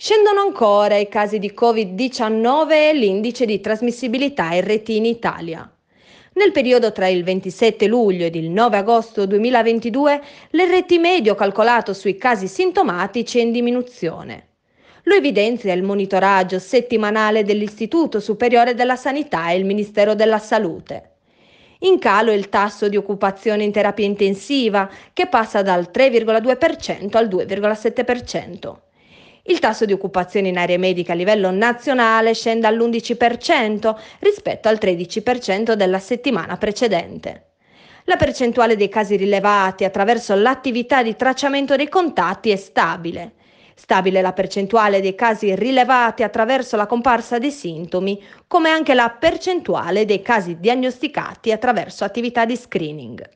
Scendono ancora i casi di Covid-19 e l'indice di trasmissibilità RT in Italia. Nel periodo tra il 27 luglio ed il 9 agosto 2022 l'RT medio calcolato sui casi sintomatici è in diminuzione. Lo evidenzia il monitoraggio settimanale dell'Istituto Superiore della Sanità e il Ministero della Salute. In calo il tasso di occupazione in terapia intensiva, che passa dal 3,2% al 2,7%. Il tasso di occupazione in aree mediche a livello nazionale scende all'11% rispetto al 13% della settimana precedente. La percentuale dei casi rilevati attraverso l'attività di tracciamento dei contatti è stabile. Stabile la percentuale dei casi rilevati attraverso la comparsa dei sintomi, come anche la percentuale dei casi diagnosticati attraverso attività di screening.